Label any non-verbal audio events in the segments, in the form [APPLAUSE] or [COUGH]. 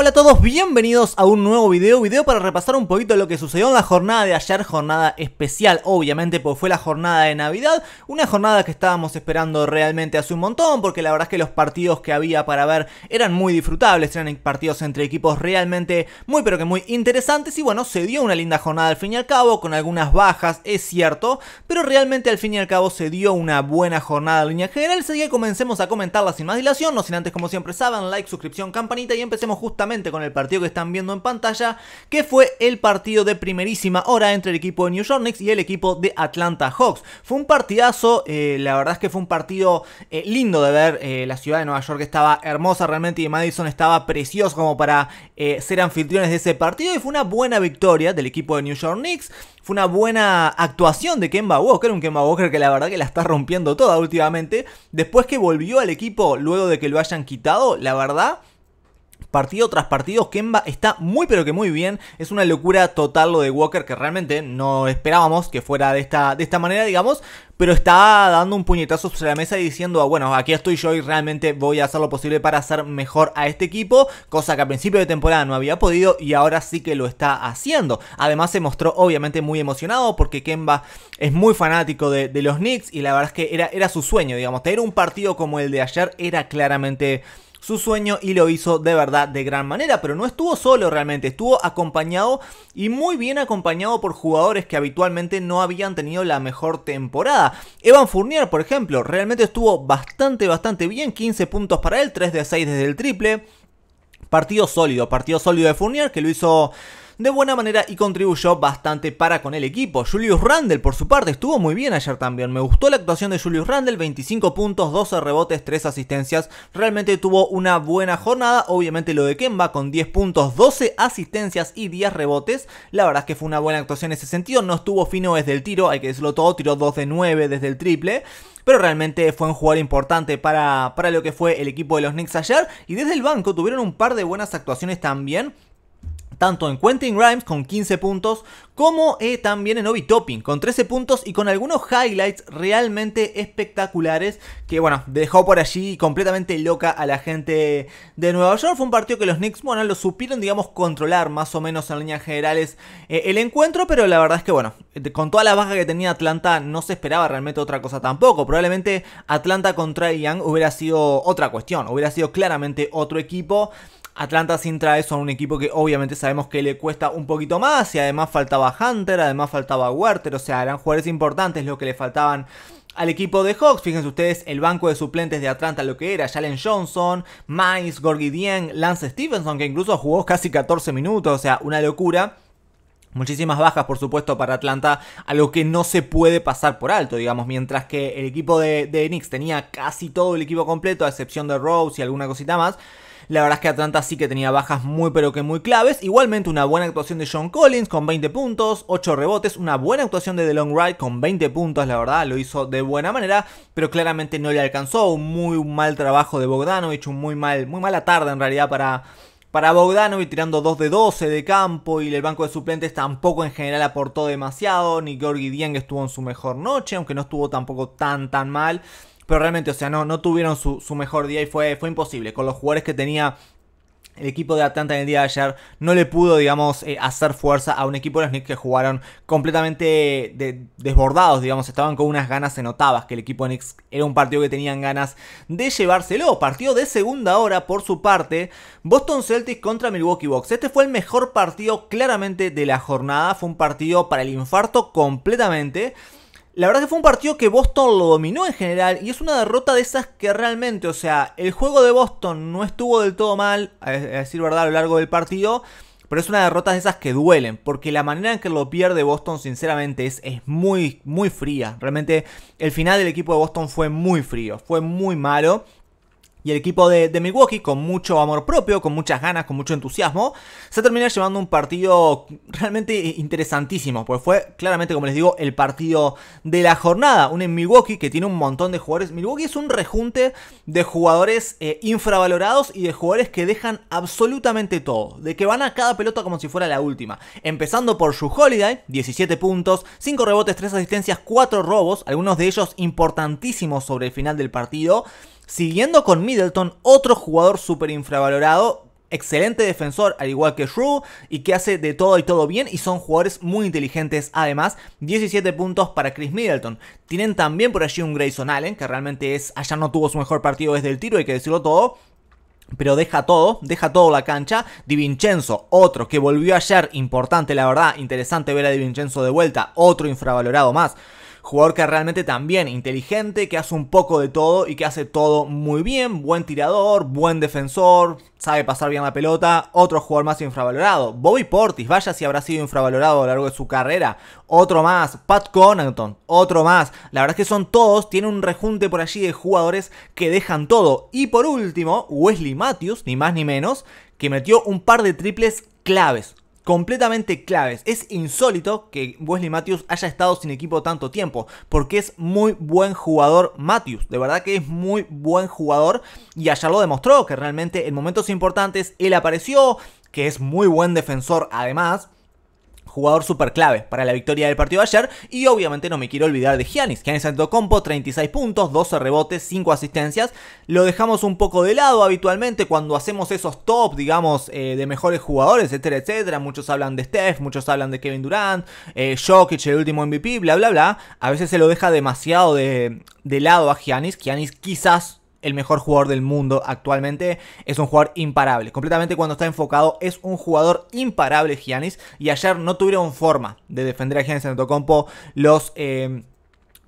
Hola a todos, bienvenidos a un nuevo video, video para repasar un poquito lo que sucedió en la jornada de ayer, jornada especial obviamente pues fue la jornada de Navidad, una jornada que estábamos esperando realmente hace un montón porque la verdad es que los partidos que había para ver eran muy disfrutables, eran partidos entre equipos realmente muy pero que muy interesantes y bueno, se dio una linda jornada al fin y al cabo con algunas bajas, es cierto, pero realmente al fin y al cabo se dio una buena jornada en línea general, sería que comencemos a comentarla sin más dilación, no sin antes como siempre saben, like, suscripción, campanita y empecemos justamente con el partido que están viendo en pantalla, que fue el partido de primerísima hora entre el equipo de New York Knicks y el equipo de Atlanta Hawks. Fue un partidazo, eh, la verdad es que fue un partido eh, lindo de ver, eh, la ciudad de Nueva York estaba hermosa realmente y Madison estaba precioso como para ser anfitriones de ese partido y fue una buena victoria del equipo de New York Knicks, fue una buena actuación de Kemba Walker, un Kemba Walker que la verdad que la está rompiendo toda últimamente, después que volvió al equipo luego de que lo hayan quitado, la verdad partido tras partido. Kemba está muy pero que muy bien. Es una locura total lo de Walker que realmente no esperábamos que fuera de esta, de esta manera, digamos. Pero está dando un puñetazo sobre la mesa y diciendo, ah, bueno, aquí estoy yo y realmente voy a hacer lo posible para hacer mejor a este equipo. Cosa que a principio de temporada no había podido y ahora sí que lo está haciendo. Además se mostró obviamente muy emocionado porque Kemba es muy fanático de, los Knicks y la verdad es que era, era su sueño, digamos. Tener un partido como el de ayer era claramente su sueño y lo hizo de verdad de gran manera, pero no estuvo solo realmente, estuvo acompañado y muy bien acompañado por jugadores que habitualmente no habían tenido la mejor temporada. Evan Fournier, por ejemplo, realmente estuvo bastante, bastante bien, 15 puntos para él, 3 de 6 desde el triple. Partido sólido, partido sólido de Fournier que lo hizo de buena manera y contribuyó bastante para con el equipo. Julius Randle por su parte estuvo muy bien ayer también, me gustó la actuación de Julius Randle, 25 puntos, 12 rebotes, 3 asistencias, realmente tuvo una buena jornada, obviamente lo de Kemba con 10 puntos, 12 asistencias y 10 rebotes, la verdad es que fue una buena actuación en ese sentido, no estuvo fino desde el tiro, hay que decirlo todo, tiró 2 de 9 desde el triple, pero realmente fue un jugador importante para, para lo que fue el equipo de los Knicks ayer. Y desde el banco tuvieron un par de buenas actuaciones también tanto en Quentin Grimes con 15 puntos como eh, también en Obi Topping con 13 puntos y con algunos highlights realmente espectaculares que bueno, dejó por allí completamente loca a la gente de Nueva York. Fue un partido que los Knicks, bueno, lo supieron digamos controlar más o menos en líneas generales eh, el encuentro, pero la verdad es que bueno, eh, con toda la baja que tenía Atlanta no se esperaba realmente otra cosa tampoco. Probablemente Atlanta contra Young hubiera sido otra cuestión, hubiera sido claramente otro equipo. Atlanta sin traes son un equipo que obviamente sabemos que le cuesta un poquito más y además faltaba Hunter, además faltaba Werther, o sea, eran jugadores importantes lo que le faltaban al equipo de Hawks. Fíjense ustedes el banco de suplentes de Atlanta, lo que era Jalen Johnson, Miles, Gorgie Dieng, Lance Stevenson, que incluso jugó casi 14 minutos, o sea, una locura. Muchísimas bajas, por supuesto, para Atlanta, algo que no se puede pasar por alto, digamos, mientras que el equipo de, de Knicks tenía casi todo el equipo completo, a excepción de Rose y alguna cosita más. La verdad es que Atlanta sí que tenía bajas muy pero que muy claves. Igualmente una buena actuación de John Collins con 20 puntos, 8 rebotes, una buena actuación de The Long Ride con 20 puntos, la verdad lo hizo de buena manera, pero claramente no le alcanzó. Un muy mal trabajo de Bogdanovich, un muy mal, muy mala tarde en realidad para para y tirando 2 de 12 de campo y el banco de suplentes tampoco en general aportó demasiado, ni Georgi Dieng estuvo en su mejor noche, aunque no estuvo tampoco tan tan mal pero realmente, o sea, no, no tuvieron su, mejor día y fue, fue imposible. Con los jugadores que tenía el equipo de Atlanta en el día de ayer no le pudo, digamos, eh, hacer fuerza a un equipo de los Knicks que jugaron completamente desbordados, digamos, estaban con unas ganas, se notaba que el equipo de Knicks era un partido que tenían ganas de llevárselo. Partido de segunda hora por su parte, Boston Celtics contra Milwaukee Bucks. Este fue el mejor partido claramente de la jornada, fue un partido para el infarto completamente. La verdad que fue un partido que Boston lo dominó en general y es una derrota de esas que realmente, o sea, el juego de Boston no estuvo del todo mal, a decir verdad, a lo largo del partido, pero es una derrota de esas que duelen, porque la manera en que lo pierde Boston, sinceramente, es, es muy, muy fría. Realmente el final del equipo de Boston fue muy frío, fue muy malo. Y el equipo de, Milwaukee, con mucho amor propio, con muchas ganas, con mucho entusiasmo, se termina llevando un partido realmente interesantísimo, pues fue claramente, como les digo, el partido de la jornada. Un en Milwaukee que tiene un montón de jugadores. Milwaukee es un rejunte de jugadores eh, infravalorados y de jugadores que dejan absolutamente todo, de que van a cada pelota como si fuera la última. Empezando por Shu Holiday, 17 puntos, 5 rebotes, 3 asistencias, 4 robos, algunos de ellos importantísimos sobre el final del partido. Siguiendo con Middleton, otro jugador súper infravalorado, excelente defensor, al igual que Shrew, y que hace de todo y todo bien, y son jugadores muy inteligentes además. 17 puntos para Chris Middleton. Tienen también por allí un Grayson Allen, que realmente es, allá no tuvo su mejor partido desde el tiro, hay que decirlo todo. Pero deja todo, deja todo la cancha. Di Vincenzo, otro que volvió ayer, importante la verdad, interesante ver a Di Vincenzo de vuelta, otro infravalorado más. Jugador que realmente también inteligente, que hace un poco de todo y que hace todo muy bien. Buen tirador, buen defensor, sabe pasar bien la pelota. Otro jugador más infravalorado. Bobby Portis, vaya si habrá sido infravalorado a lo largo de su carrera. Otro más. Pat Connaughton, otro más. La verdad es que son todos, tiene un rejunte por allí de jugadores que dejan todo. Y por último, Wesley Matthews, ni más ni menos, que metió un par de triples claves completamente claves. Es insólito que Wesley Matthews haya estado sin equipo tanto tiempo, porque es muy buen jugador Matthews, de verdad que es muy buen jugador y ayer lo demostró, que realmente en momentos importantes él apareció, que es muy buen defensor además jugador súper clave para la victoria del partido de ayer. Y obviamente no me quiero olvidar de Giannis. Giannis Antetokounmpo, 36 puntos, 12 rebotes, 5 asistencias. Lo dejamos un poco de lado habitualmente cuando hacemos esos top, digamos, eh, de mejores jugadores, etcétera, etcétera. Muchos hablan de Steph, muchos hablan de Kevin Durant, eh, Jokic, el último MVP, bla, bla, bla. A veces se lo deja demasiado de, de lado a Giannis. Giannis quizás el mejor jugador del mundo actualmente. Es un jugador imparable. Completamente cuando está enfocado es un jugador imparable Giannis. Y ayer no tuvieron forma de defender a Giannis en Antetokounmpo los... Em,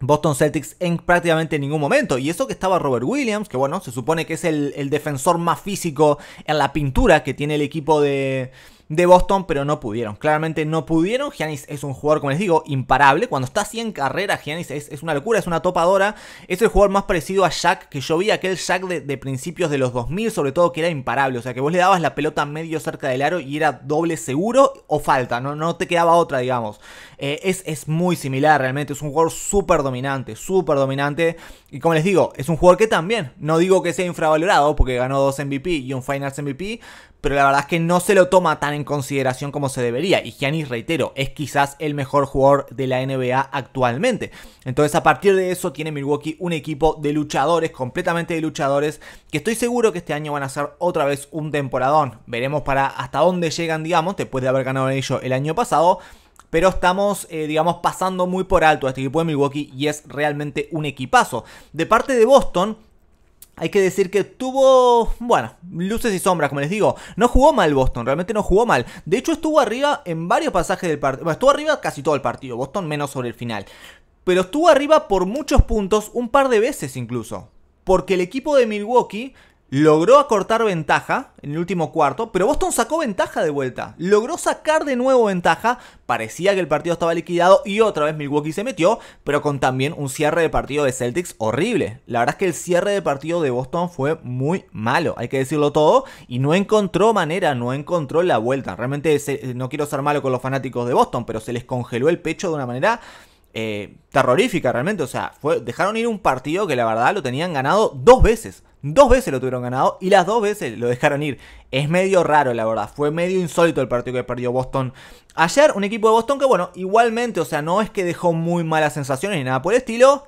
Boston Celtics en prácticamente ningún momento. Y eso que estaba Robert Williams, que bueno, se supone que es el defensor más físico en la pintura que tiene el equipo de, de Boston, pero no pudieron. Claramente no pudieron. Giannis es un jugador, como les digo, imparable. Cuando está así en carrera, Giannis es, una locura, es una topadora. Es el jugador más parecido a Shaq que yo vi, aquel Shaq de, principios de los 2000, sobre todo que era imparable. O sea, que vos le dabas la pelota medio cerca del aro y era doble seguro o falta, no, no te quedaba otra, digamos. Eh, es, es muy similar realmente, es un jugador súper dominante, súper dominante. Y como les digo, es un jugador que también, no digo que sea infravalorado porque ganó dos MVP y un Finals MVP, pero la verdad es que no se lo toma tan en consideración como se debería. Y Giannis, reitero, es quizás el mejor jugador de la NBA actualmente. Entonces, a partir de eso, tiene Milwaukee un equipo de luchadores, completamente de luchadores, que estoy seguro que este año van a ser otra vez un temporadón. Veremos para hasta dónde llegan, digamos, después de haber ganado ello el año pasado pero estamos, eh, digamos, pasando muy por alto a este equipo de Milwaukee y es realmente un equipazo. De parte de Boston, hay que decir que tuvo, bueno, luces y sombras, como les digo. No jugó mal Boston, realmente no jugó mal. De hecho, estuvo arriba en varios pasajes del partido. Bueno, estuvo arriba casi todo el partido, Boston menos sobre el final. Pero estuvo arriba por muchos puntos, un par de veces incluso. Porque el equipo de Milwaukee logró acortar ventaja en el último cuarto, pero Boston sacó ventaja de vuelta. Logró sacar de nuevo ventaja. Parecía que el partido estaba liquidado y otra vez Milwaukee se metió, pero con también un cierre de partido de Celtics horrible. La verdad es que el cierre de partido de Boston fue muy malo, hay que decirlo todo, y no encontró manera, no encontró la vuelta. Realmente no quiero ser malo con los fanáticos de Boston, pero se les congeló el pecho de una manera eh, terrorífica realmente. O sea, dejaron ir un partido que la verdad lo tenían ganado dos veces. Dos veces lo tuvieron ganado y las dos veces lo dejaron ir. Es medio raro, la verdad. Fue medio insólito el partido que perdió Boston. Ayer, un equipo de Boston que, bueno, igualmente, o sea, no es que dejó muy malas sensaciones ni nada por el estilo.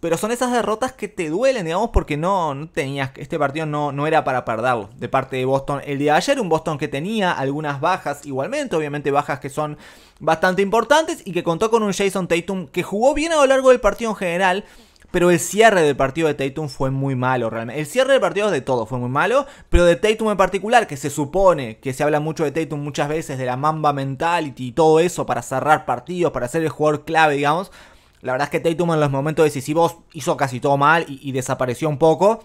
Pero son esas derrotas que te duelen, digamos, porque no, tenías. Este partido no, no era para perderlo de parte de Boston. El día de ayer, un Boston que tenía algunas bajas igualmente, obviamente bajas que son bastante importantes y que contó con un Jason Tatum que jugó bien a lo largo del partido en general. Pero el cierre del partido de Tatum fue muy malo, realmente. El cierre del partido de todo fue muy malo, pero de Tatum en particular, que se supone que se habla mucho de Tatum muchas veces, de la mamba mentality y todo eso para cerrar partidos, para ser el jugador clave, digamos. La verdad es que Tatum en los momentos decisivos hizo casi todo mal y, y desapareció un poco.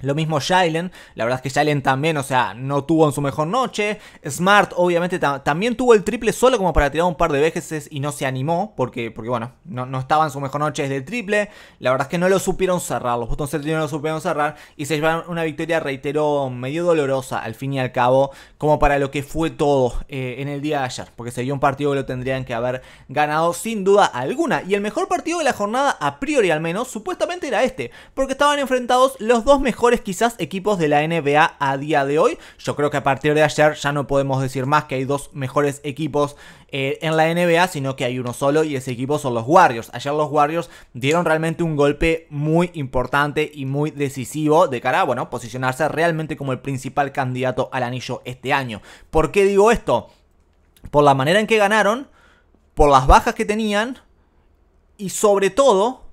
Lo mismo Jalen, la verdad es que Jalen también, o sea, no tuvo en su mejor noche. Smart, obviamente, también tuvo el triple solo como para tirar un par de veces y no se animó, porque, porque bueno, no, no estaba en su mejor noche desde el triple. La verdad es que no lo supieron cerrar, los Boston Celtics no lo supieron cerrar y se llevaron una victoria, reitero, medio dolorosa al fin y al cabo, como para lo que fue todo eh, en el día de ayer, porque se dio un partido que lo tendrían que haber ganado sin duda alguna. Y el mejor partido de la jornada, a priori al menos, supuestamente era este, porque estaban enfrentados los dos mejores quizás equipos de la NBA a día de hoy. Yo creo que a partir de ayer ya no podemos decir más que hay dos mejores equipos eh, en la NBA, sino que hay uno solo y ese equipo son los Warriors. Ayer los Warriors dieron realmente un golpe muy importante y muy decisivo de cara a, bueno, posicionarse realmente como el principal candidato al anillo este año. ¿Por qué digo esto? Por la manera en que ganaron, por las bajas que tenían y sobre todo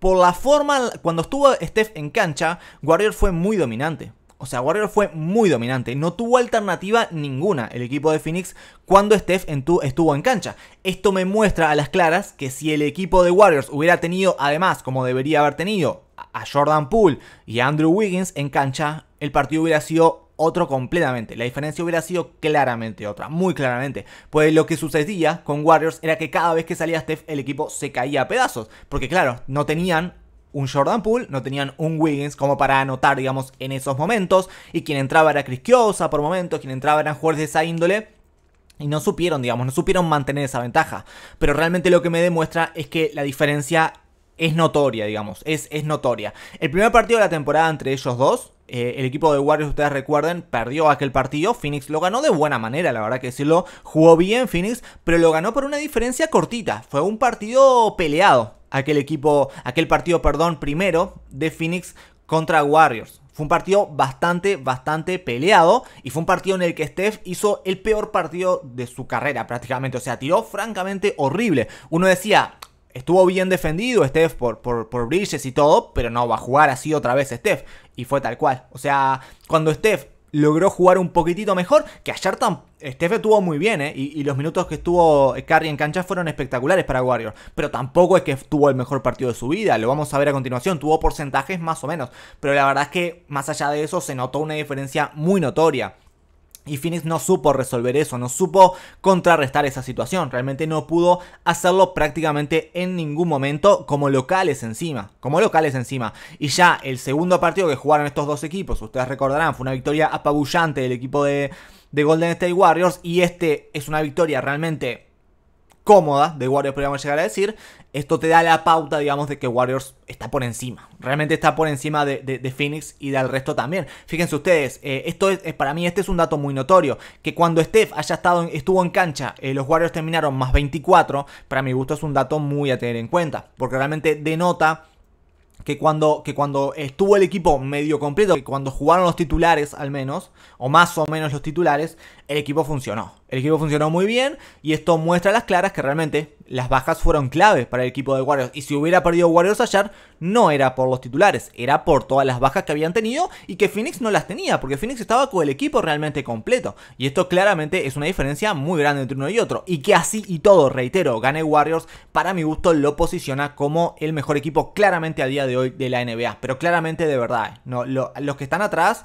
por la forma, cuando estuvo Steph en cancha, Warrior fue muy dominante. O sea, Warrior fue muy dominante. No tuvo alternativa ninguna el equipo de Phoenix cuando Steph estuvo en cancha. Esto me muestra a las claras que si el equipo de Warriors hubiera tenido, además, como debería haber tenido, a Jordan Poole y a Andrew Wiggins en cancha, el partido hubiera sido otro completamente. La diferencia hubiera sido claramente otra, muy claramente. Pues lo que sucedía con Warriors era que cada vez que salía Steph el equipo se caía a pedazos. Porque claro, no tenían un Jordan Poole, no tenían un Wiggins como para anotar, digamos, en esos momentos. Y quien entraba era Chris por momentos, quien entraba eran jugadores de esa índole. Y no supieron, digamos, no supieron mantener esa ventaja. Pero realmente lo que me demuestra es que la diferencia es notoria, digamos, es, es notoria. El primer partido de la temporada entre ellos dos, eh, el equipo de Warriors, ustedes recuerden, perdió aquel partido. Phoenix lo ganó de buena manera, la verdad que decirlo. Jugó bien Phoenix, pero lo ganó por una diferencia cortita. Fue un partido peleado. Aquel equipo, aquel partido, perdón, primero de Phoenix contra Warriors. Fue un partido bastante, bastante peleado y fue un partido en el que Steph hizo el peor partido de su carrera prácticamente. O sea, tiró francamente horrible. Uno decía, estuvo bien defendido Steph por, por, Bridges y todo, pero no va a jugar así otra vez Steph. Y fue tal cual. O sea, cuando Steph logró jugar un poquitito mejor, que ayer Steph estuvo muy bien, ¿eh? y, los minutos que estuvo eh, Curry en cancha fueron espectaculares para Warriors, pero tampoco es que tuvo el mejor partido de su vida, lo vamos a ver a continuación, tuvo porcentajes más o menos, pero la verdad es que más allá de eso se notó una diferencia muy notoria. Y Phoenix no supo resolver eso, no supo contrarrestar esa situación. Realmente no pudo hacerlo prácticamente en ningún momento como locales encima. Como locales encima. Y ya el segundo partido que jugaron estos dos equipos, ustedes recordarán, fue una victoria apabullante del equipo de, Golden State Warriors. Y este es una victoria realmente cómoda de Warriors, podríamos llegar a decir, esto te da la pauta, digamos, de que Warriors está por encima. Realmente está por encima de, Phoenix y del resto también. Fíjense ustedes, eh, esto es, eh, para mí este es un dato muy notorio, que cuando Steph haya estado, estuvo en cancha, eh, los Warriors terminaron más 24, para mi gusto es un dato muy a tener en cuenta, porque realmente denota que cuando, que cuando estuvo el equipo medio completo, que cuando jugaron los titulares al menos, o más o menos los titulares, el equipo funcionó. El equipo funcionó muy bien y esto muestra a las claras que realmente las bajas fueron clave para el equipo de Warriors. Y si hubiera perdido Warriors ayer, no era por los titulares, era por todas las bajas que habían tenido y que Phoenix no las tenía, porque Phoenix estaba con el equipo realmente completo. Y esto claramente es una diferencia muy grande entre uno y otro. Y que así y todo, reitero, gane Warriors, para mi gusto lo posiciona como el mejor equipo claramente a día de hoy de la NBA. Pero claramente de verdad, no, los que están atrás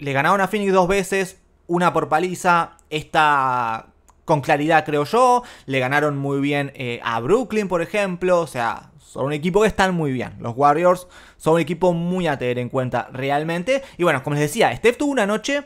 le ganaron a Phoenix dos veces, una por paliza, esta con claridad creo yo, le ganaron muy bien eh, a Brooklyn por ejemplo, o sea, son un equipo que están muy bien, los Warriors son un equipo muy a tener en cuenta realmente, y bueno, como les decía, Steph tuvo una noche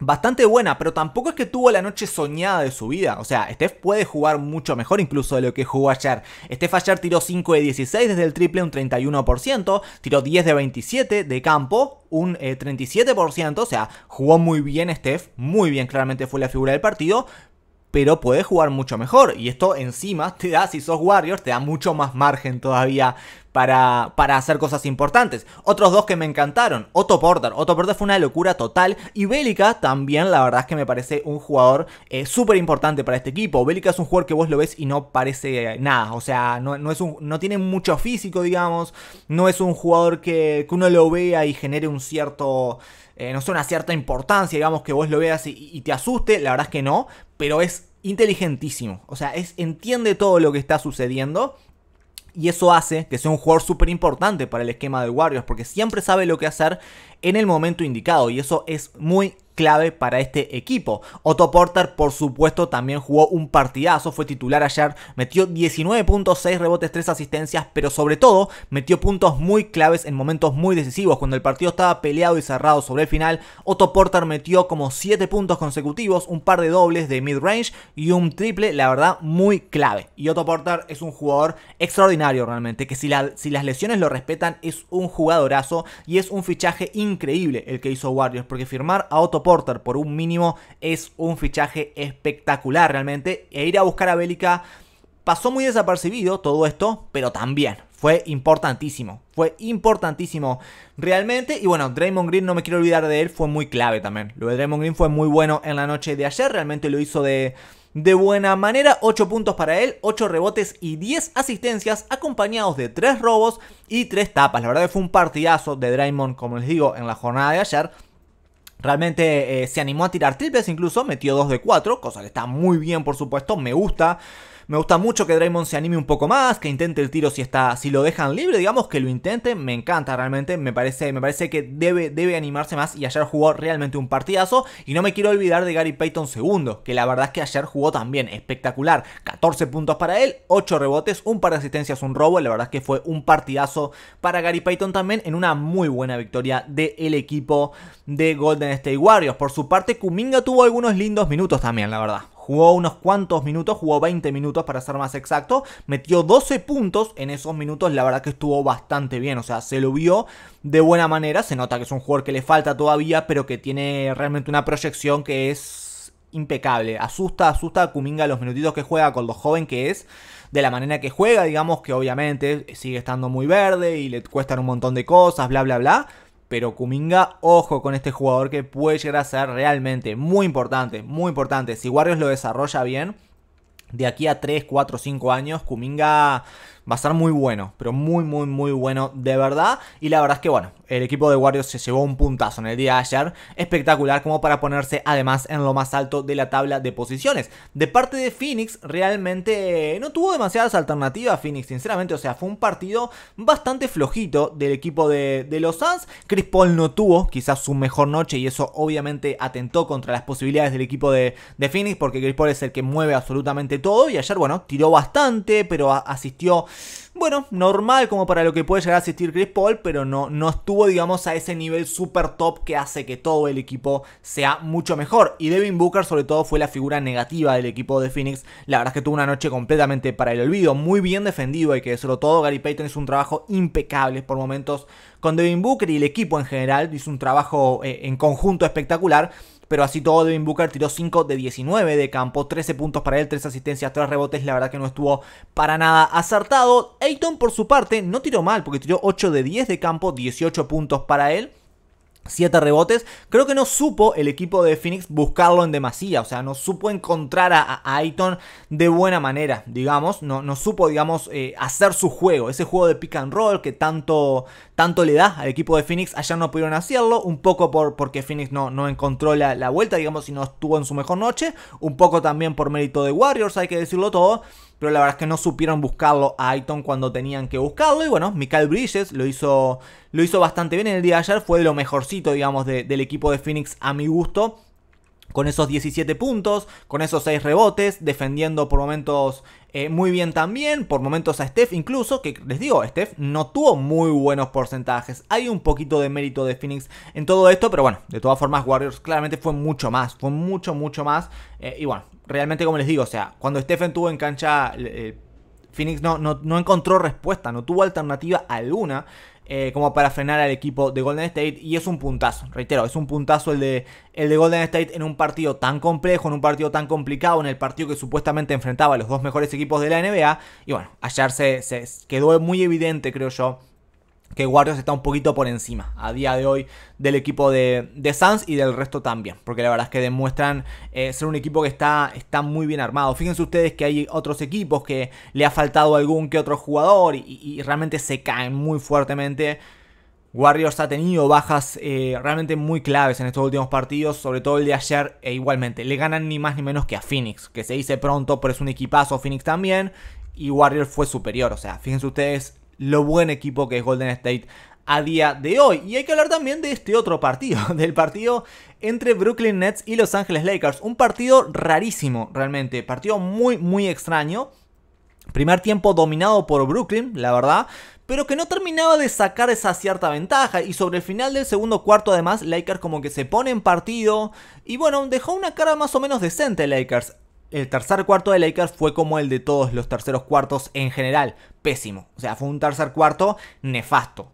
bastante buena, pero tampoco es que tuvo la noche soñada de su vida. O sea, Steph puede jugar mucho mejor incluso de lo que jugó ayer. Steph ayer tiró 5 de 16 desde el triple, un 31%, tiró 10 de 27 de campo, un 37%, eh, o sea, jugó muy bien Steph, muy bien, claramente fue la figura del partido, pero puede jugar mucho mejor. Y esto encima te da, si sos Warriors, te da mucho más margen todavía para, para hacer cosas importantes. Otros dos que me encantaron, Otto Porter. Otto Porter fue una locura total y Bélica también, la verdad es que me parece un jugador eh, súper importante para este equipo. Bélica es un jugador que vos lo ves y no parece eh, nada, o sea, no, es un, no tiene mucho físico, digamos, no es un jugador que, que uno lo vea y genere un cierto... Eh, no sé, una cierta importancia, digamos, que vos lo veas y, te asuste, la verdad es que no, pero es inteligentísimo. O sea, es, entiende todo lo que está sucediendo y eso hace que sea un jugador súper importante para el esquema de Warriors porque siempre sabe lo que hacer en el momento indicado y eso es muy clave para este equipo. Otto Porter, por supuesto, también jugó un partidazo, fue titular ayer, metió 19 puntos, 6 rebotes, 3 asistencias, pero sobre todo metió puntos muy claves en momentos muy decisivos. Cuando el partido estaba peleado y cerrado sobre el final, Otto Porter metió como 7 puntos consecutivos, un par de dobles de mid-range y un triple, la verdad, muy clave. Y Otto Porter es un jugador extraordinario realmente, que si, si las lesiones lo respetan, es un jugadorazo y es un fichaje increíble el que hizo Warriors, porque firmar a Otto Porter por un mínimo es un fichaje espectacular realmente. E ir a buscar a Bélica pasó muy desapercibido todo esto, pero también fue importantísimo. Fue importantísimo realmente. Y bueno, Draymond Green, no me quiero olvidar de él, fue muy clave también. Lo de Draymond Green fue muy bueno en la noche de ayer, realmente lo hizo de, de buena manera, 8 puntos para él, 8 rebotes y 10 asistencias, acompañados de 3 robos y 3 tapas. La verdad que fue un partidazo de Draymond, como les digo, en la jornada de ayer. Realmente eh, se animó a tirar triples, incluso metió 2 de 4, cosa que está muy bien por supuesto, me gusta. Me gusta mucho que Draymond se anime un poco más, que intente el tiro si está, si lo dejan libre, digamos que lo intente. Me encanta realmente, me parece, me parece que debe, debe animarse más y ayer jugó realmente un partidazo. Y no me quiero olvidar de Gary Payton segundo, que la verdad es que ayer jugó también espectacular. 14 puntos para él, 8 rebotes, un par de asistencias, un robo. La verdad es que fue un partidazo para Gary Payton también en una muy buena victoria del equipo de Golden State Warriors. Por su parte, Kuminga tuvo algunos lindos minutos también, la verdad. Jugó unos cuantos minutos, jugó 20 minutos para ser más exacto, metió 12 puntos en esos minutos, la verdad que estuvo bastante bien, o sea, se lo vio de buena manera, se nota que es un jugador que le falta todavía, pero que tiene realmente una proyección que es impecable, asusta, asusta a Kuminga los minutitos que juega con lo joven que es, de la manera que juega, digamos que obviamente sigue estando muy verde y le cuestan un montón de cosas, bla, bla, bla pero Kuminga, ojo con este jugador que puede llegar a ser realmente muy importante, muy importante. Si Warriors lo desarrolla bien, de aquí a 3, 4, 5 años, Kuminga va a estar muy bueno, pero muy, muy, muy bueno de verdad. Y la verdad es que, bueno, el equipo de Warriors se llevó un puntazo en el día de ayer, espectacular como para ponerse además en lo más alto de la tabla de posiciones. De parte de Phoenix, realmente eh, no tuvo demasiadas alternativas Phoenix, sinceramente, o sea, fue un partido bastante flojito del equipo de, los Suns. Chris Paul no tuvo quizás su mejor noche y eso obviamente atentó contra las posibilidades del equipo de Phoenix porque Chris Paul es el que mueve absolutamente todo y ayer, bueno, tiró bastante, pero asistió bueno, normal como para lo que puede llegar a asistir Chris Paul, pero no, no estuvo, digamos, a ese nivel super top que hace que todo el equipo sea mucho mejor. Y Devin Booker, sobre todo, fue la figura negativa del equipo de Phoenix. La verdad es que tuvo una noche completamente para el olvido, muy bien defendido, y que sobre todo. Gary Payton hizo un trabajo impecable por momentos con Devin Booker y el equipo en general hizo un trabajo eh, en conjunto espectacular. Pero así todo, Devin Booker tiró 5 de 19 de campo, 13 puntos para él, 3 asistencias, 3 rebotes. La verdad que no estuvo para nada acertado. Ayton, por su parte, no tiró mal porque tiró 8 de 10 de campo, 18 puntos para él. 7 rebotes. Creo que no supo el equipo de Phoenix buscarlo en demasía. O sea, no supo encontrar a, Aiton de buena manera, digamos. No, no supo, digamos, eh, hacer su juego. Ese juego de pick and roll que tanto, tanto le da al equipo de Phoenix. allá no pudieron hacerlo. Un poco por, porque Phoenix no, no encontró la, la vuelta, digamos, y no estuvo en su mejor noche. Un poco también por mérito de Warriors, hay que decirlo todo pero la verdad es que no supieron buscarlo a Ayton cuando tenían que buscarlo. Y bueno, Michael Bridges lo hizo, lo hizo bastante bien en el día de ayer, fue de lo mejorcito, digamos, del equipo de Phoenix a mi gusto con esos 17 puntos, con esos 6 rebotes, defendiendo por momentos eh, muy bien también, por momentos a Steph incluso, que les digo, Steph no tuvo muy buenos porcentajes. Hay un poquito de mérito de Phoenix en todo esto, pero bueno, de todas formas Warriors claramente fue mucho más, fue mucho, mucho más. Eh, y bueno, realmente como les digo, o sea, cuando Stephen tuvo en cancha, Phoenix no, no, no, encontró respuesta, no tuvo alternativa alguna eh, como para frenar al equipo de Golden State y es un puntazo, reitero, es un puntazo el de, el de Golden State en un partido tan complejo, en un partido tan complicado, en el partido que supuestamente enfrentaba a los dos mejores equipos de la NBA y bueno, ayer se quedó muy evidente, creo yo, que Warriors está un poquito por encima a día de hoy del equipo de, de y del resto también, porque la verdad es que demuestran eh, ser un equipo que está, está muy bien armado. Fíjense ustedes que hay otros equipos que le ha faltado algún que otro jugador y, realmente se caen muy fuertemente. Warriors ha tenido bajas eh, realmente muy claves en estos últimos partidos, sobre todo el de ayer e igualmente. Le ganan ni más ni menos que a Phoenix, que se dice pronto, pero es un equipazo Phoenix también. Y Warriors fue superior, o sea, fíjense ustedes lo buen equipo que es Golden State a día de hoy. Y hay que hablar también de este otro partido, [LAUGHS] del partido entre Brooklyn Nets y Los Ángeles Lakers. Un partido rarísimo, realmente. Partido muy, muy extraño. Primer tiempo dominado por Brooklyn, la verdad, pero que no terminaba de sacar esa cierta ventaja. Y sobre el final del segundo cuarto, además, Lakers como que se pone en partido. Y bueno, dejó una cara más o menos decente Lakers el tercer cuarto de Lakers fue como el de todos los terceros cuartos en general, pésimo. O sea, fue un tercer cuarto nefasto.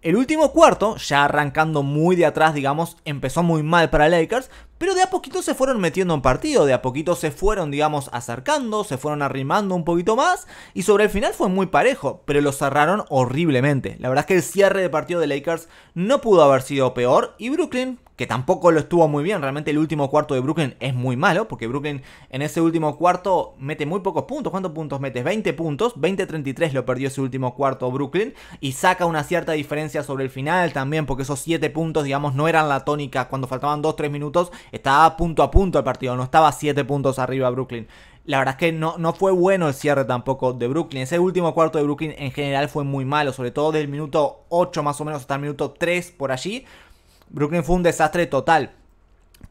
El último cuarto, ya arrancando muy de atrás, digamos, empezó muy mal para Lakers, pero de a poquito se fueron metiendo en partido, de a poquito se fueron, digamos, acercando, se fueron arrimando un poquito más y sobre el final fue muy parejo, pero lo cerraron horriblemente. La verdad es que el cierre de partido de Lakers no pudo haber sido peor y Brooklyn que tampoco lo estuvo muy bien. Realmente el último cuarto de Brooklyn es muy malo, porque Brooklyn en ese último cuarto mete muy pocos puntos. ¿Cuántos puntos metes? 20 puntos. 20-33 lo perdió ese último cuarto Brooklyn. Y saca una cierta diferencia sobre el final también, porque esos 7 puntos, digamos, no eran la tónica cuando faltaban 2-3 minutos estaba punto a punto el partido, no estaba 7 puntos arriba Brooklyn. La verdad es que no, no fue bueno el cierre tampoco de Brooklyn. Ese último cuarto de Brooklyn en general fue muy malo, sobre todo del minuto 8 más o menos hasta el minuto 3 por allí. Brooklyn fue un desastre total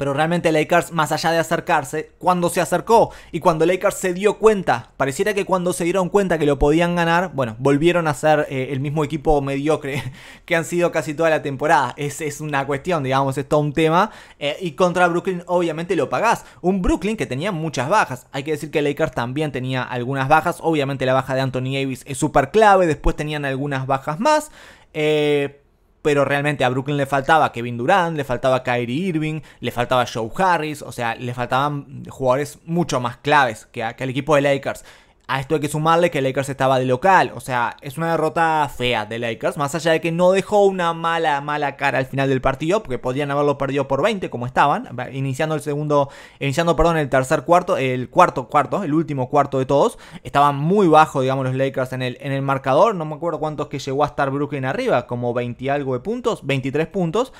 pero realmente Lakers, más allá de acercarse, cuando se acercó y cuando Lakers se dio cuenta, pareciera que cuando se dieron cuenta que lo podían ganar, bueno, volvieron a ser eh, el mismo equipo mediocre [LAUGHS] que han sido casi toda la temporada. Es, es una cuestión, digamos, es todo un tema. Eh, y contra Brooklyn, obviamente lo pagás. Un Brooklyn que tenía muchas bajas. Hay que decir que Lakers también tenía algunas bajas. Obviamente la baja de Anthony Davis es súper clave. Después tenían algunas bajas más. Eh, pero realmente a Brooklyn le faltaba Kevin Durant, le faltaba Kyrie Irving, le faltaba Joe Harris, o sea, le faltaban jugadores mucho más claves que, al equipo de Lakers. A esto hay que sumarle que Lakers estaba de local. O sea, es una derrota fea de Lakers. Más allá de que no dejó una mala, mala cara al final del partido. Porque podrían haberlo perdido por 20 como estaban. Iniciando el segundo. Iniciando, perdón, el tercer cuarto. El cuarto cuarto. El último cuarto de todos. Estaban muy bajo, digamos, los Lakers en el, en el marcador. No me acuerdo cuántos que llegó a estar Brooklyn arriba. Como 20 y algo de puntos. 23 puntos.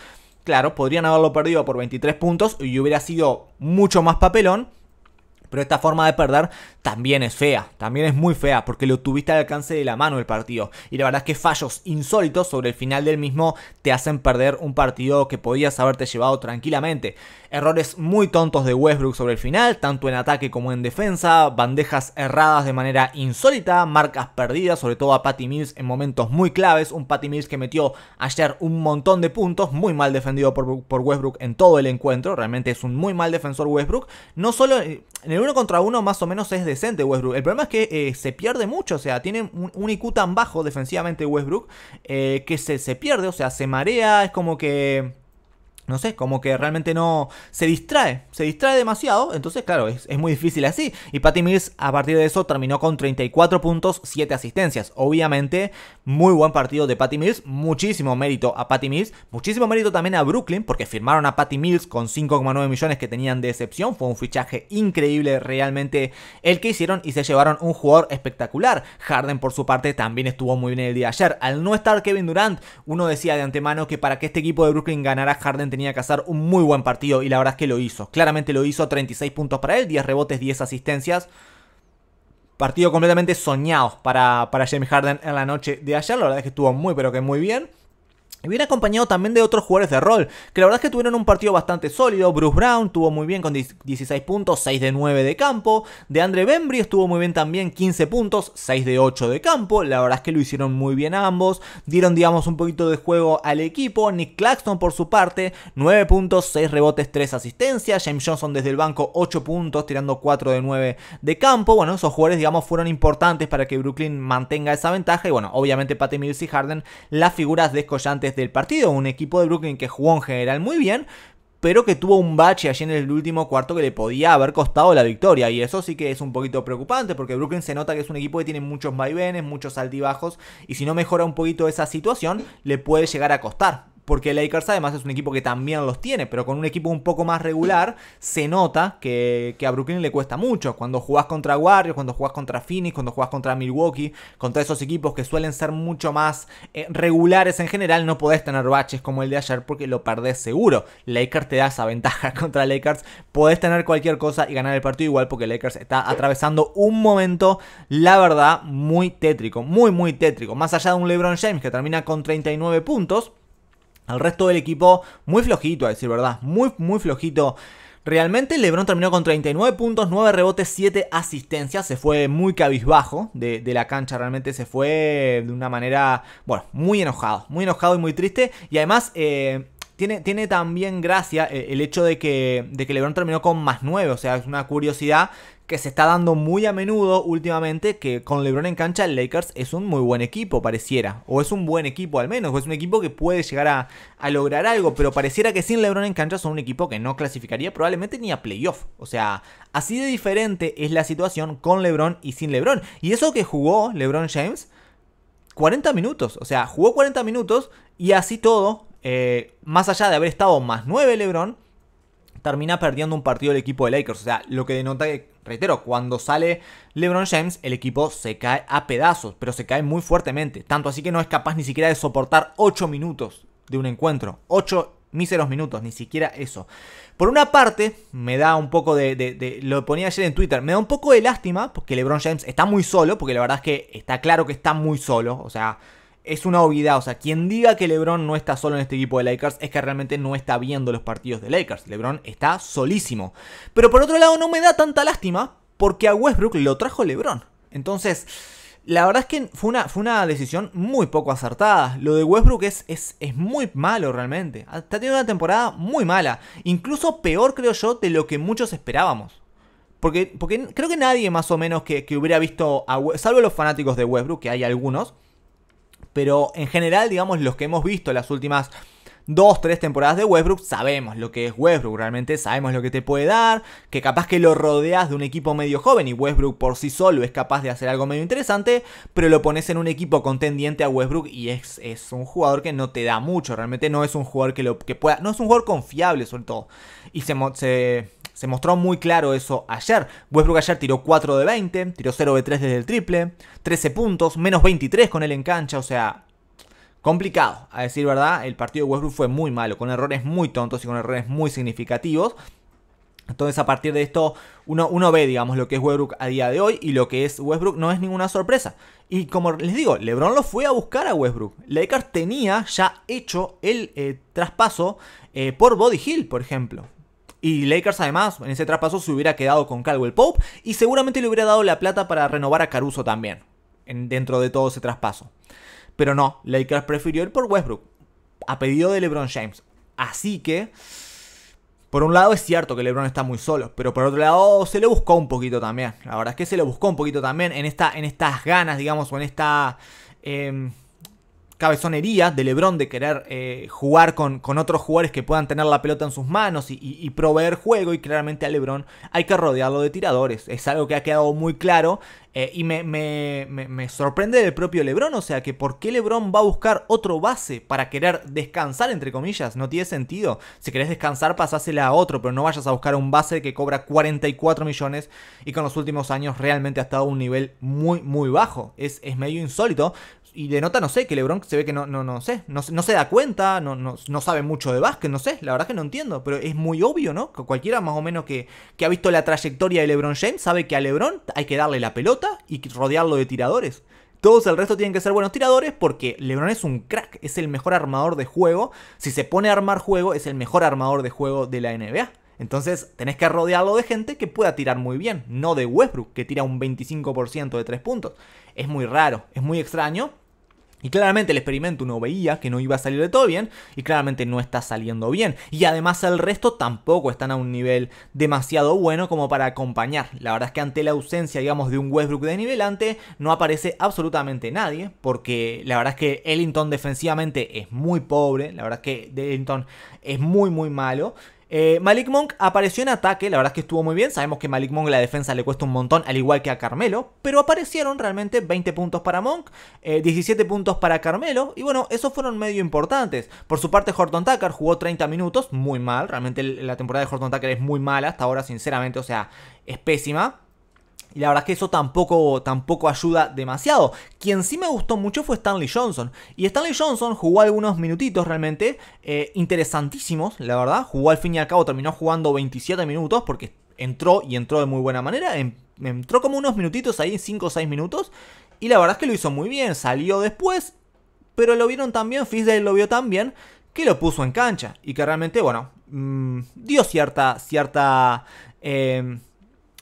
Claro, podrían haberlo perdido por 23 puntos. Y hubiera sido mucho más papelón. Pero esta forma de perder también es fea, también es muy fea, porque lo tuviste al alcance de la mano el partido. Y la verdad es que fallos insólitos sobre el final del mismo te hacen perder un partido que podías haberte llevado tranquilamente. Errores muy tontos de Westbrook sobre el final, tanto en ataque como en defensa, bandejas erradas de manera insólita, marcas perdidas, sobre todo a Patty Mills en momentos muy claves, un Patty Mills que metió ayer un montón de puntos, muy mal defendido por, por Westbrook en todo el encuentro, realmente es un muy mal defensor Westbrook, no solo en el uno contra uno más o menos es de Westbrook. El problema es que eh, se pierde mucho, o sea, tiene un, IQ tan bajo defensivamente Westbrook eh, que se, se, pierde, o sea, se marea, es como que no sé, como que realmente no se distrae, se distrae demasiado, entonces claro, es, muy difícil así. Y Patty Mills a partir de eso terminó con 34 puntos, 7 asistencias. Obviamente, muy buen partido de Patty Mills, muchísimo mérito a Patty Mills, muchísimo mérito también a Brooklyn, porque firmaron a Patty Mills con 5,9 millones que tenían de excepción. Fue un fichaje increíble realmente el que hicieron y se llevaron un jugador espectacular. Harden por su parte también estuvo muy bien el día de ayer. Al no estar Kevin Durant, uno decía de antemano que para que este equipo de Brooklyn ganara Harden tenía tenía que hacer un muy buen partido y la verdad es que lo hizo. Claramente lo hizo, 36 puntos para él, 10 rebotes, 10 asistencias. Partido completamente soñado para, para James Harden en la noche de ayer, la verdad es que estuvo muy pero que muy bien. Y viene acompañado también de otros jugadores de rol, que la verdad es que tuvieron un partido bastante sólido. Bruce Brown tuvo muy bien con 16 puntos, 6 de 9 de campo. De Andre Bembry estuvo muy bien también, 15 puntos, 6 de 8 de campo. La verdad es que lo hicieron muy bien ambos. Dieron, digamos, un poquito de juego al equipo. Nick Claxton, por su parte, 9 puntos, 6 rebotes, 3 asistencias. James Johnson desde el banco, 8 puntos, tirando 4 de 9 de campo. Bueno, esos jugadores, digamos, fueron importantes para que Brooklyn mantenga esa ventaja. Y bueno, obviamente Patty Mills y Harden, las figuras descollantes del partido. Un equipo de Brooklyn que jugó en general muy bien, pero que tuvo un bache allí en el último cuarto que le podía haber costado la victoria. Y eso sí que es un poquito preocupante, porque Brooklyn se nota que es un equipo que tiene muchos vaivenes, muchos altibajos, y si no mejora un poquito esa situación, le puede llegar a costar porque Lakers además es un equipo que también los tiene, pero con un equipo un poco más regular se nota que, a Brooklyn le cuesta mucho. Cuando jugás contra Warriors, cuando jugás contra Phoenix, cuando jugás contra Milwaukee, contra esos equipos que suelen ser mucho más eh, regulares en general, no podés tener baches como el de ayer porque lo perdés seguro. Lakers te da esa ventaja [LAUGHS] contra Lakers, podés tener cualquier cosa y ganar el partido igual porque Lakers está atravesando un momento, la verdad, muy tétrico, muy, muy tétrico. Más allá de un LeBron James que termina con 39 puntos, al resto del equipo, muy flojito, a decir verdad, muy, muy flojito. Realmente LeBron terminó con 39 puntos, 9 rebotes, 7 asistencias. Se fue muy cabizbajo de, la cancha, realmente se fue de una manera, bueno, muy enojado, muy enojado y muy triste. Y además, eh, tiene, tiene, también gracia eh, el hecho de que, de que LeBron terminó con más 9. O sea, es una curiosidad que se está dando muy a menudo últimamente, que con LeBron en cancha el Lakers es un muy buen equipo, pareciera. O es un buen equipo al menos, o es un equipo que puede llegar a, lograr algo, pero pareciera que sin LeBron en cancha son un equipo que no clasificaría probablemente ni a playoff. O sea, así de diferente es la situación con LeBron y sin LeBron. Y eso que jugó LeBron James, 40 minutos. O sea, jugó 40 minutos y así todo, eh, más allá de haber estado más 9 LeBron, termina perdiendo un partido el equipo de Lakers. O sea, lo que denota que Reitero, cuando sale LeBron James, el equipo se cae a pedazos, pero se cae muy fuertemente. Tanto así que no es capaz ni siquiera de soportar 8 minutos de un encuentro. 8 míseros minutos, ni siquiera eso. Por una parte, me da un poco de, Lo ponía ayer en Twitter, me da un poco de lástima porque LeBron James está muy solo, porque la verdad es que está claro que está muy solo. O sea, es una obviedad. O sea, quien diga que LeBron no está solo en este equipo de Lakers es que realmente no está viendo los partidos de Lakers. LeBron está solísimo. Pero por otro lado, no me da tanta lástima porque a Westbrook lo trajo LeBron. Entonces. La verdad es que fue una, fue una decisión muy poco acertada. Lo de Westbrook es, es, es muy malo realmente. Está teniendo una temporada muy mala. Incluso peor, creo yo, de lo que muchos esperábamos. Porque, porque creo que nadie más o menos que, hubiera visto, a, salvo los fanáticos de Westbrook, que hay algunos, pero en general, digamos, los que hemos visto las últimas dos, tres temporadas de Westbrook, sabemos lo que es Westbrook, realmente sabemos lo que te puede dar, que capaz que lo rodeas de un equipo medio joven y Westbrook por sí solo es capaz de hacer algo medio interesante, pero lo pones en un equipo contendiente a Westbrook y es, es un jugador que no te da mucho, realmente no es un jugador que lo que pueda, no es un jugador confiable sobre todo. Y se, se se mostró muy claro eso ayer. Westbrook ayer tiró 4 de 20, tiró 0 de 3 desde el triple, 13 puntos, menos 23 con él en cancha, o sea, complicado, a decir verdad. El partido de Westbrook fue muy malo, con errores muy tontos y con errores muy significativos. Entonces a partir de esto uno, ve, digamos, lo que es Westbrook a día de hoy y lo que es Westbrook no es ninguna sorpresa. Y como les digo, LeBron lo fue a buscar a Westbrook. Lakers tenía ya hecho el eh, traspaso eh, por Body Hill, por ejemplo. Y Lakers además en ese traspaso se hubiera quedado con Caldwell Pope y seguramente le hubiera dado la plata para renovar a Caruso también, dentro de todo ese traspaso. Pero no, Lakers prefirió ir por Westbrook, a pedido de LeBron James. Así que, por un lado es cierto que LeBron está muy solo, pero por otro lado se le buscó un poquito también. La verdad es que se le buscó un poquito también en, esta, en estas ganas, digamos, o en esta... Em, cabezonería de Lebron de querer eh, jugar con, con, otros jugadores que puedan tener la pelota en sus manos y, proveer juego y claramente a Lebron hay que rodearlo de tiradores. Es algo que ha quedado muy claro eh, y me, sorprende del propio Lebron, o sea que ¿por qué Lebron va a buscar otro base para querer descansar entre comillas? No tiene sentido. Si querés descansar pasásela a otro, pero no vayas a buscar un base que cobra 44 millones y con los últimos años realmente ha estado a un nivel muy muy bajo. Es, es medio insólito, y nota no sé, que LeBron se ve que no, no, no sé, no, se da cuenta, no, no, sabe mucho de básquet, no sé, la verdad que no entiendo, pero es muy obvio, ¿no? Que cualquiera más o menos que, que ha visto la trayectoria de LeBron James sabe que a LeBron hay que darle la pelota y rodearlo de tiradores. Todos el resto tienen que ser buenos tiradores porque LeBron es un crack, es el mejor armador de juego. Si se pone a armar juego, es el mejor armador de juego de la NBA. Entonces tenés que rodearlo de gente que pueda tirar muy bien, no de Westbrook, que tira un 25% de 3 puntos. Es muy raro, es muy extraño, y claramente el experimento uno veía que no iba a salir de todo bien y claramente no está saliendo bien. Y además el resto tampoco están a un nivel demasiado bueno como para acompañar. La verdad es que ante la ausencia, digamos, de un Westbrook de nivelante no aparece absolutamente nadie porque la verdad es que Ellington defensivamente es muy pobre, la verdad es que Ellington es muy muy malo. Eh, Malik Monk apareció en ataque, la verdad es que estuvo muy bien. Sabemos que Malik Monk la defensa le cuesta un montón, al igual que a Carmelo. Pero aparecieron realmente 20 puntos para Monk, 17 eh, puntos para Carmelo. Y bueno, esos fueron medio importantes. Por su parte, Horton Tucker jugó 30 minutos, muy mal. Realmente la temporada de Horton Tucker es muy mala hasta ahora, sinceramente. O sea, es pésima. Y la verdad es que eso tampoco, tampoco ayuda demasiado. Quien sí me gustó mucho fue Stanley Johnson. Y Stanley Johnson jugó algunos minutitos realmente eh, interesantísimos, la verdad. Jugó al fin y al cabo, terminó jugando 27 minutos porque entró y entró de muy buena manera. Em, entró como unos minutitos ahí, 5 o 6 minutos. Y la verdad es que lo hizo muy bien, salió después. Pero lo vieron también, Fisdale lo vio también, que lo puso en cancha. Y que realmente, bueno, mm, dio cierta, cierta... Em,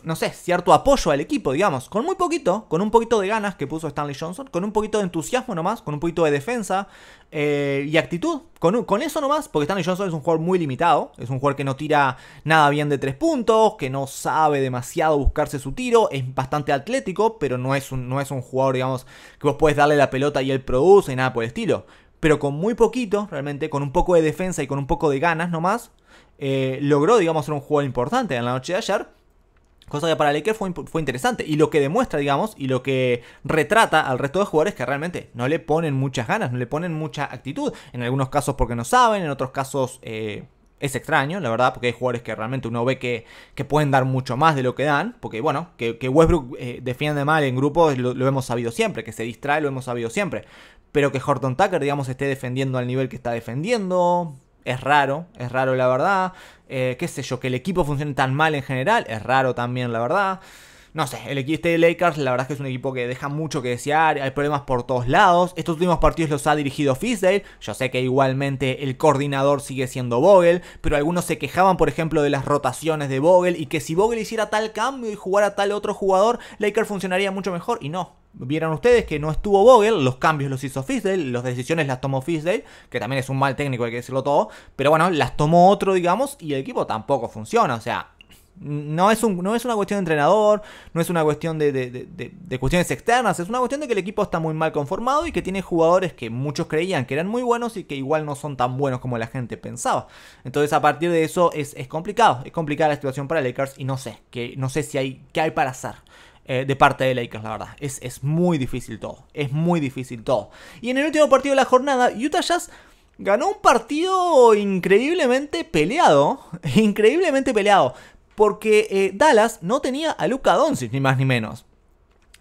no sé, cierto apoyo al equipo, digamos, con muy poquito, con un poquito de ganas que puso Stanley Johnson, con un poquito de entusiasmo nomás, con un poquito de defensa eh, y actitud, con, eso nomás, porque Stanley Johnson es un jugador muy limitado, es un jugador que no tira nada bien de tres puntos, que no sabe demasiado buscarse su tiro, es bastante atlético, pero no es un, no es un jugador, digamos, que vos puedes darle la pelota y él produce y nada por el estilo. Pero con muy poquito, realmente, con un poco de defensa y con un poco de ganas nomás, eh, logró, digamos, ser un jugador importante en la noche de ayer. Cosa que para Lakers fue, fue interesante. Y lo que demuestra, digamos, y lo que retrata al resto de jugadores que realmente no le ponen muchas ganas, no le ponen mucha actitud. En algunos casos porque no saben, en otros casos... Eh, es extraño, la verdad, porque hay jugadores que realmente uno ve que, pueden dar mucho más de lo que dan. Porque, bueno, que, Westbrook eh, defiende mal en grupos lo, lo, hemos sabido siempre, que se distrae lo hemos sabido siempre. Pero que Horton Tucker, digamos, esté defendiendo al nivel que está defendiendo, es raro, es raro la verdad eh, qué sé yo, que el equipo funcione tan mal en general, es raro también, la verdad. No sé, el equipo de este Lakers, la verdad es que es un equipo que deja mucho que desear, hay problemas por todos lados. Estos últimos partidos los ha dirigido Fisdale, yo sé que igualmente el coordinador sigue siendo Vogel, pero algunos se quejaban, por ejemplo, de las rotaciones de Vogel y que si Vogel hiciera tal cambio y jugara tal otro jugador, Lakers funcionaría mucho mejor y no, Vieron ustedes que no estuvo Vogel, los cambios los hizo Fisdale, las decisiones las tomó Fisdale, que también es un mal técnico, hay que decirlo todo, pero bueno, las tomó otro, digamos, y el equipo tampoco funciona, o sea, no es, no es una cuestión de entrenador, no es una cuestión de, cuestiones externas, es una cuestión de que el equipo está muy mal conformado y que tiene jugadores que muchos creían que eran muy buenos y que igual no son tan buenos como la gente pensaba. Entonces a partir de eso es, complicado, es complicada la situación para Lakers y no sé, que, no sé si hay, qué hay para hacer. Eh, de parte de Lakers, la verdad. Es, muy difícil todo. Es muy difícil todo. Y en el último partido de la jornada, Utah Jazz ganó un partido increíblemente peleado. [LAUGHS] Increíblemente peleado. Porque eh, Dallas no tenía a Luca Doncic, ni más ni menos.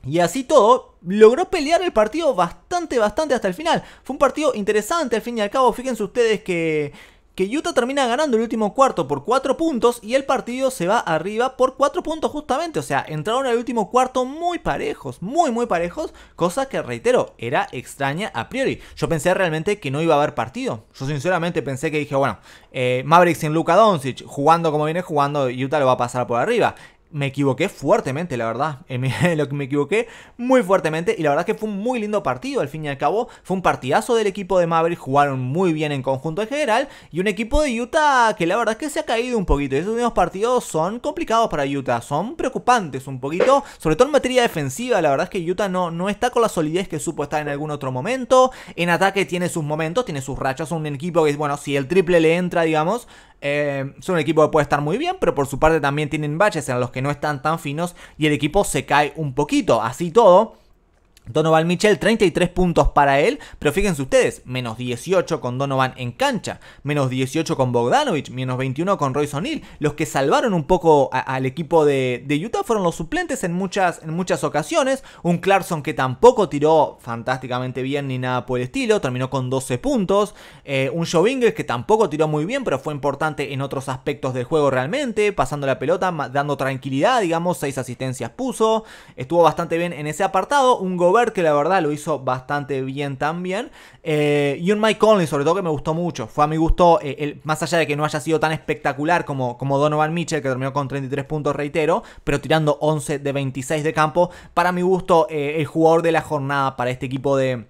Y así todo, logró pelear el partido bastante, bastante hasta el final. Fue un partido interesante, al fin y al cabo. Fíjense ustedes que que Utah termina ganando el último cuarto por 4 puntos y el partido se va arriba por 4 puntos justamente. O sea, entraron al último cuarto muy parejos, muy muy parejos, cosa que reitero, era extraña a priori. Yo pensé realmente que no iba a haber partido. Yo sinceramente pensé que dije, bueno, Maverick eh, Mavericks sin Luka Doncic, jugando como viene jugando, Utah lo va a pasar por arriba me equivoqué fuertemente, la verdad. [LAUGHS] En lo que me equivoqué muy fuertemente. Y la verdad que fue un muy lindo partido, al fin y al cabo. Fue un partidazo del equipo de Maverick. Jugaron muy bien en conjunto en general. Y un equipo de Utah que la verdad es que se ha caído un poquito. Y esos últimos partidos son complicados para Utah. Son preocupantes un poquito. Sobre todo en materia defensiva. La verdad es que Utah no, no está con la solidez que supo estar en algún otro momento. En ataque tiene sus momentos, tiene sus rachas. Un equipo que, bueno, si el triple le entra, digamos. es eh, un equipo que puede estar muy bien. Pero por su parte también tienen baches en los que que no están tan finos y el equipo se cae un poquito. Así todo, Donovan Mitchell, 33 puntos para él, pero fíjense ustedes, menos 18 con Donovan en cancha, menos 18 con Bogdanovich, menos 21 con Royce O'Neill. Los que salvaron un poco al equipo de, Utah fueron los suplentes en muchas, en muchas ocasiones. Un Clarkson que tampoco tiró fantásticamente bien ni nada por el estilo, terminó con 12 puntos. Eh, un Joe que tampoco tiró muy bien, pero fue importante en otros aspectos del juego realmente, pasando la pelota, dando tranquilidad, digamos, 6 asistencias puso. Estuvo bastante bien en ese apartado. Un Gobert que la verdad lo hizo bastante bien también. Eh, y un Mike Conley, sobre todo, que me gustó mucho. Fue a mi gusto, eh, el, más allá de que no haya sido tan espectacular como, como Donovan Mitchell, que terminó con 33 puntos, reitero, pero tirando 11 de 26 de campo. Para mi gusto, eh, el jugador de la jornada para este equipo de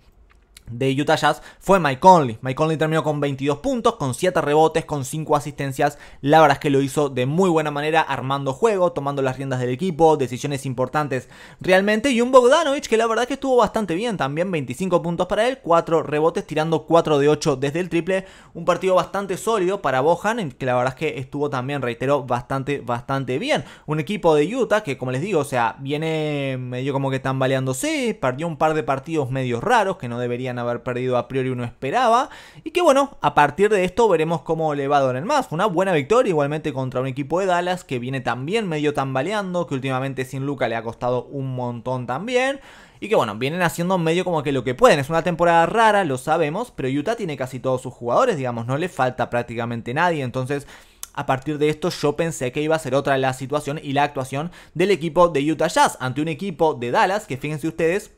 de Utah Jazz fue Mike Conley. Mike Conley terminó con 22 puntos, con 7 rebotes, con 5 asistencias. La verdad es que lo hizo de muy buena manera, armando juego, tomando las riendas del equipo, decisiones importantes realmente. Y un Bogdanovich que la verdad es que estuvo bastante bien también, 25 puntos para él, 4 rebotes, tirando 4 de 8 desde el triple. Un partido bastante sólido para Bohan, que la verdad es que estuvo también, reiteró bastante, bastante bien. Un equipo de Utah que, como les digo, o sea, viene medio como que tambaleándose, perdió un par de partidos medio raros que no deberían haber perdido a priori uno esperaba. Y que bueno, a partir de esto veremos cómo le va a más. Una buena victoria igualmente contra un equipo de Dallas que viene también medio tambaleando, que últimamente sin Luca le ha costado un montón también. Y que bueno, vienen haciendo medio como que lo que pueden. Es una temporada rara, lo sabemos, pero Utah tiene casi todos sus jugadores, digamos, no le falta prácticamente nadie. Entonces, a partir de esto yo pensé que iba a ser otra la situación y la actuación del equipo de Utah Jazz ante un equipo de Dallas que fíjense ustedes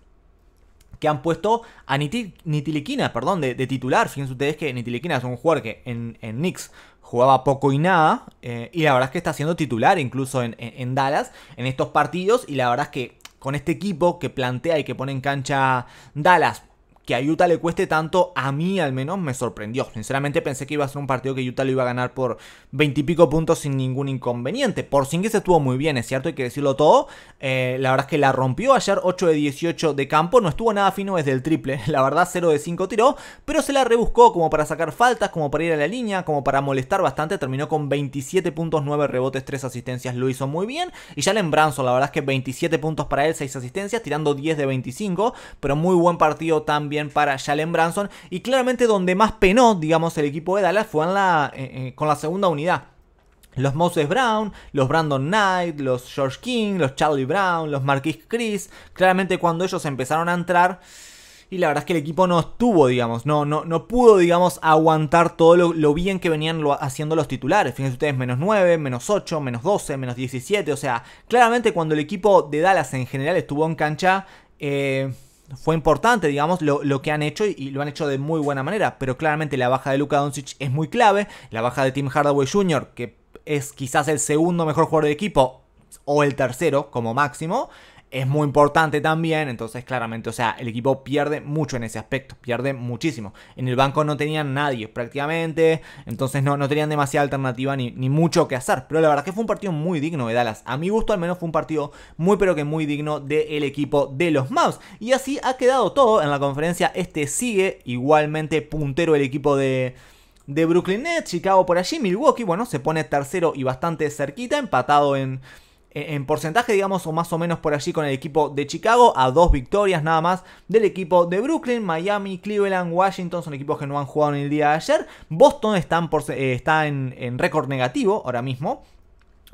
que han puesto a Nitiliquina, perdón, de, titular. Fíjense ustedes que Nitiliquina es un jugador que en, en Knicks jugaba poco y nada. Eh, y la verdad es que está siendo titular incluso en, en Dallas en estos partidos. Y la verdad es que con este equipo que plantea y que pone en cancha Dallas que a Utah le cueste tanto, a mí al menos me sorprendió. Sinceramente pensé que iba a ser un partido que Utah lo iba a ganar por 20 y pico puntos sin ningún inconveniente. Por sin que se estuvo muy bien, es cierto, hay que decirlo todo. Eh, la verdad es que la rompió ayer 8 de 18 de campo, no estuvo nada fino desde el triple, [LAUGHS] la verdad 0 de 5 tiró, pero se la rebuscó como para sacar faltas, como para ir a la línea, como para molestar bastante. Terminó con 27 puntos, 9 rebotes, 3 asistencias, lo hizo muy bien. Y ya lembranzo la verdad es que 27 puntos para él, 6 asistencias, tirando 10 de 25, pero muy buen partido también para Jalen Branson. Y claramente donde más penó, digamos, el equipo de Dallas fue eh, eh, con la segunda unidad. Los Moses Brown, los Brandon Knight, los George King, los Charlie Brown, los Marquis Chris. Claramente cuando ellos empezaron a entrar y la verdad es que el equipo no estuvo, digamos, no, no, no pudo, digamos, aguantar todo lo, bien que venían haciendo los titulares. Fíjense ustedes, menos 9, menos 8, menos 12, menos 17. O sea, claramente cuando el equipo de Dallas en general estuvo en cancha, eh, fue importante, digamos, lo, que han hecho y, lo han hecho de muy buena manera. Pero claramente la baja de Luka Doncic es muy clave. La baja de Tim Hardaway Jr., que es quizás el segundo mejor jugador de equipo, o el tercero como máximo es muy importante también, entonces claramente, o sea, el equipo pierde mucho en ese aspecto, pierde muchísimo. En el banco no tenían nadie prácticamente, entonces no, no tenían demasiada alternativa ni, ni mucho que hacer, pero la verdad que fue un partido muy digno de Dallas, a mi gusto al menos fue un partido muy pero que muy digno del equipo de los Mavs, y así ha quedado todo en la conferencia, este sigue igualmente puntero el equipo de de Brooklyn Nets, Chicago por allí, Milwaukee, bueno, se pone tercero y bastante cerquita, empatado en, eh, en porcentaje, digamos, o más o menos por allí con el equipo de Chicago, a dos victorias nada más del equipo de Brooklyn, Miami, Cleveland, Washington, son equipos que no han jugado en el día de ayer. Boston eh, está en, en, en récord negativo ahora mismo,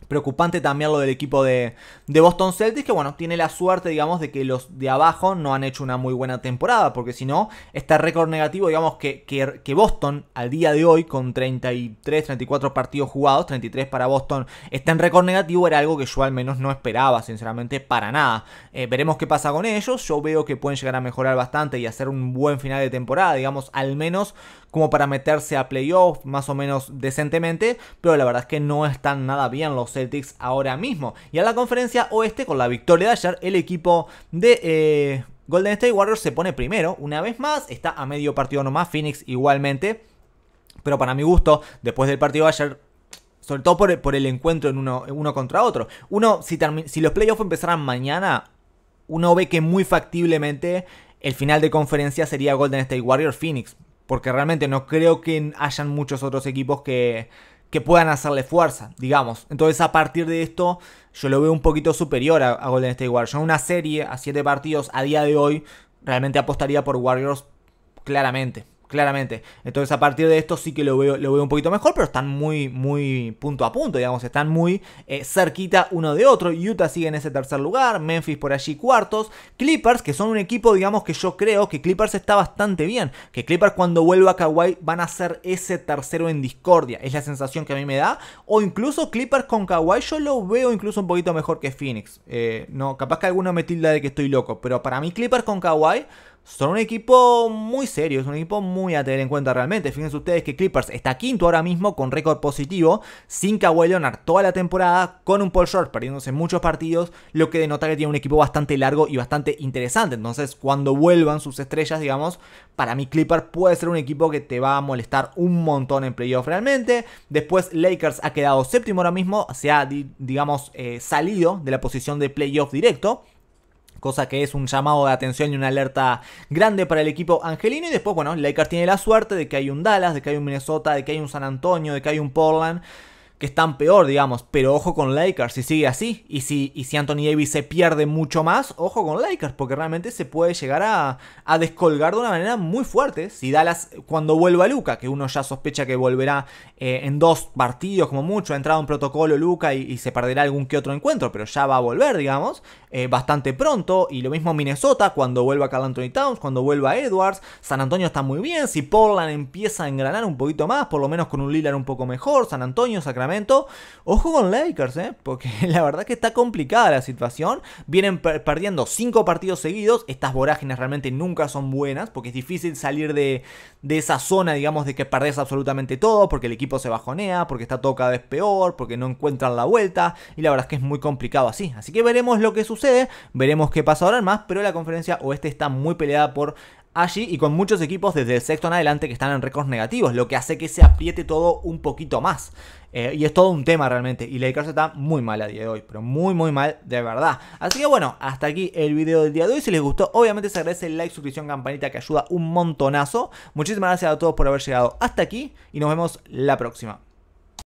Preocupante también lo del equipo de, Boston Celtics, que bueno, tiene la suerte, digamos, de que los de abajo no han hecho una muy buena temporada, porque si no, este récord negativo, digamos, que, que, Boston al día de hoy, con 33, 34 partidos jugados, 33 para Boston, está en récord negativo, era algo que yo al menos no esperaba, sinceramente, para nada. Eh, veremos qué pasa con ellos, yo veo que pueden llegar a mejorar bastante y hacer un buen final de temporada, digamos, al menos como para meterse a playoffs más o menos decentemente, pero la verdad es que no están nada bien los Celtics ahora mismo. Y a la conferencia oeste, con la victoria de ayer, el equipo de... Eh, Golden State Warriors se pone primero, una vez más, está a medio partido nomás, Phoenix igualmente, pero para mi gusto, después del partido de ayer, sobre todo por el, encuentro en uno, contra otro, uno, si, si los playoffs empezaran mañana, uno ve que muy factiblemente el final de conferencia sería Golden State Warriors Phoenix porque realmente no creo que hayan muchos otros equipos que, que puedan hacerle fuerza, digamos. Entonces a partir de esto yo lo veo un poquito superior a, Golden State Warriors. una serie a siete partidos a día de hoy realmente apostaría por Warriors claramente claramente. Entonces a partir de esto sí que lo veo, lo veo un poquito mejor, pero están muy, muy punto a punto, digamos, están muy eh, cerquita uno de otro. Utah sigue en ese tercer lugar, Memphis por allí cuartos, Clippers, que son un equipo, digamos, que yo creo que Clippers está bastante bien, que Clippers cuando vuelva a Kawhi van a ser ese tercero en discordia, es la sensación que a mí me da, o incluso Clippers con Kawhi yo lo veo incluso un poquito mejor que Phoenix. Eh, no, capaz que alguno me tilda de que estoy loco, pero para mí Clippers con Kawhi son un equipo muy serio, es un equipo muy a tener en cuenta realmente. Fíjense ustedes que Clippers está quinto ahora mismo con récord positivo, sin Kawhi Leonard toda la temporada, con un Paul Short perdiéndose muchos partidos, lo que denota que tiene un equipo bastante largo y bastante interesante. Entonces, cuando vuelvan sus estrellas, digamos, para mí Clippers puede ser un equipo que te va a molestar un montón en playoff realmente. Después Lakers ha quedado séptimo ahora mismo, se ha, digamos, eh, salido de la posición de playoff directo cosa que es un llamado de atención y una alerta grande para el equipo angelino. Y después, bueno, Lakers tiene la suerte de que hay un Dallas, de que hay un Minnesota, de que hay un San Antonio, de que hay un Portland que están peor, digamos. Pero ojo con Lakers, si sigue así. Y si, y si Anthony Davis se pierde mucho más, ojo con Lakers, porque realmente se puede llegar a, a descolgar de una manera muy fuerte. Si Dallas, cuando vuelva Luca, que uno ya sospecha que volverá eh, en dos partidos como mucho, ha entrado en protocolo Luca y, se perderá algún que otro encuentro, pero ya va a volver, digamos, eh, bastante pronto. Y lo mismo Minnesota, cuando vuelva Carl Anthony Towns, cuando vuelva Edwards. San Antonio está muy bien. Si Portland empieza a engranar un poquito más, por lo menos con un Lillard un poco mejor, San Antonio, Sacramento Ojo con Lakers, ¿eh? porque [LAUGHS] la verdad que está complicada la situación. Vienen perdiendo 5 partidos seguidos. Estas vorágines realmente nunca son buenas porque es difícil salir de, de esa zona, digamos, de que perdés absolutamente todo porque el equipo se bajonea, porque está todo cada vez peor, porque no encuentran la vuelta. Y la verdad es que es muy complicado así. Así que veremos lo que sucede, veremos qué pasa ahora más. Pero la conferencia oeste está muy peleada por allí y con muchos equipos desde el sexto en adelante que están en récords negativos, lo que hace que se apriete todo un poquito más. Eh, y es todo un tema realmente. Y la casa está muy mal a día de hoy, pero muy, muy mal de verdad. Así que bueno, hasta aquí el video del día de hoy. Si les gustó, obviamente se agradece el like, suscripción, campanita que ayuda un montonazo. Muchísimas gracias a todos por haber llegado hasta aquí y nos vemos la próxima.